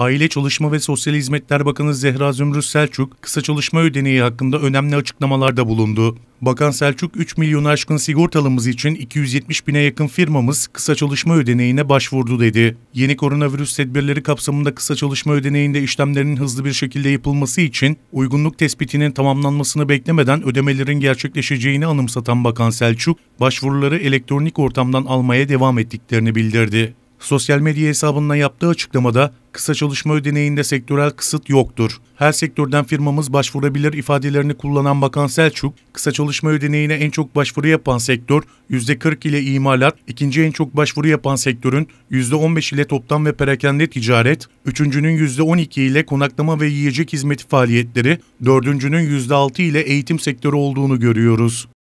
Aile Çalışma ve Sosyal Hizmetler Bakanı Zehra Zümrüt Selçuk, kısa çalışma ödeneği hakkında önemli açıklamalarda bulundu. Bakan Selçuk, 3 milyonu aşkın sigortalımız için 270 bine yakın firmamız kısa çalışma ödeneğine başvurdu dedi. Yeni koronavirüs tedbirleri kapsamında kısa çalışma ödeneğinde işlemlerin hızlı bir şekilde yapılması için uygunluk tespitinin tamamlanmasını beklemeden ödemelerin gerçekleşeceğini anımsatan Bakan Selçuk, başvuruları elektronik ortamdan almaya devam ettiklerini bildirdi. Sosyal medya hesabından yaptığı açıklamada kısa çalışma ödeneğinde sektörel kısıt yoktur. Her sektörden firmamız başvurabilir ifadelerini kullanan Bakan Selçuk, kısa çalışma ödeneğine en çok başvuru yapan sektör %40 ile imalat, ikinci en çok başvuru yapan sektörün %15 ile toptan ve perakende ticaret, üçüncünün %12 ile konaklama ve yiyecek hizmeti faaliyetleri, dördüncünün %6 ile eğitim sektörü olduğunu görüyoruz.